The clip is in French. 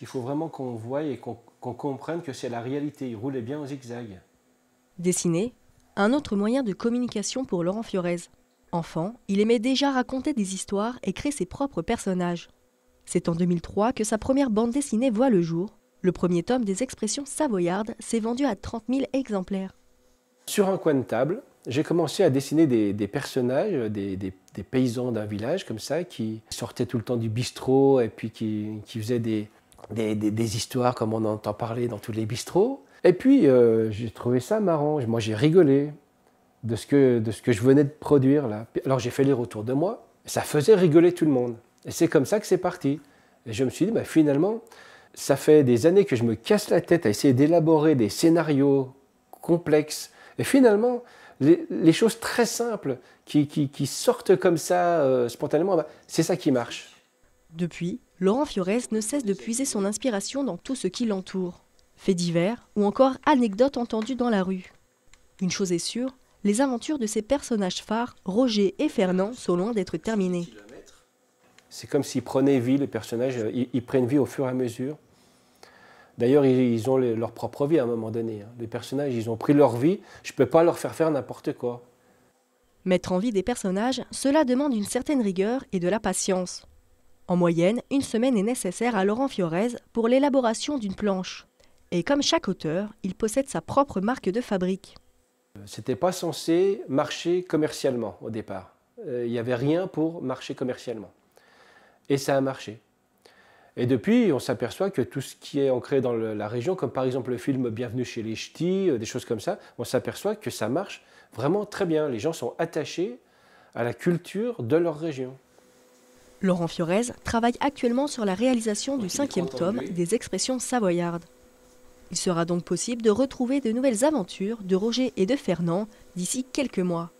Il faut vraiment qu'on voie et qu'on comprenne que c'est la réalité. Il roulait bien en zigzag. Dessiner, un autre moyen de communication pour Laurent Fiorez. Enfant, il aimait déjà raconter des histoires et créer ses propres personnages. C'est en 2003 que sa première bande dessinée voit le jour. Le premier tome des expressions savoyardes s'est vendu à 30 000 exemplaires. Sur un coin de table, j'ai commencé à dessiner des, personnages, des, paysans d'un village comme ça, qui sortaient tout le temps du bistrot et puis qui faisaient des, des, histoires comme on entend parler dans tous les bistrots. Et puis, euh, j'ai trouvé ça marrant. Moi, j'ai rigolé de ce, que, de ce que je venais de produire là. Alors, j'ai fait les retours de moi. Ça faisait rigoler tout le monde. Et c'est comme ça que c'est parti. Et je me suis dit, bah, finalement, ça fait des années que je me casse la tête à essayer d'élaborer des scénarios complexes. Et finalement, les, choses très simples qui, sortent comme ça euh, spontanément, bah, c'est ça qui marche. Depuis, Laurent Fiorez ne cesse de puiser son inspiration dans tout ce qui l'entoure. Faits divers ou encore anecdotes entendues dans la rue. Une chose est sûre, les aventures de ces personnages phares, Roger et Fernand, sont loin d'être terminées. C'est comme s'ils prenaient vie, les personnages, euh, ils, prennent vie au fur et à mesure. D'ailleurs, ils, ont leur propre vie à un moment donné. Hein. Les personnages, ils ont pris leur vie, je ne peux pas leur faire faire n'importe quoi. Mettre en vie des personnages, cela demande une certaine rigueur et de la patience. En moyenne, une semaine est nécessaire à Laurent Fiorez pour l'élaboration d'une planche. Et comme chaque auteur, il possède sa propre marque de fabrique. C'était pas censé marcher commercialement au départ. Euh, il n'y avait rien pour marcher commercialement. Et ça a marché. Et depuis, on s'aperçoit que tout ce qui est ancré dans la région, comme par exemple le film Bienvenue chez les Ch'tis, euh, des choses comme ça, on s'aperçoit que ça marche vraiment très bien. Les gens sont attachés à la culture de leur région. Laurent Fiorez travaille actuellement sur la réalisation du cinquième tome des expressions savoyardes. Il sera donc possible de retrouver de nouvelles aventures de Roger et de Fernand d'ici quelques mois.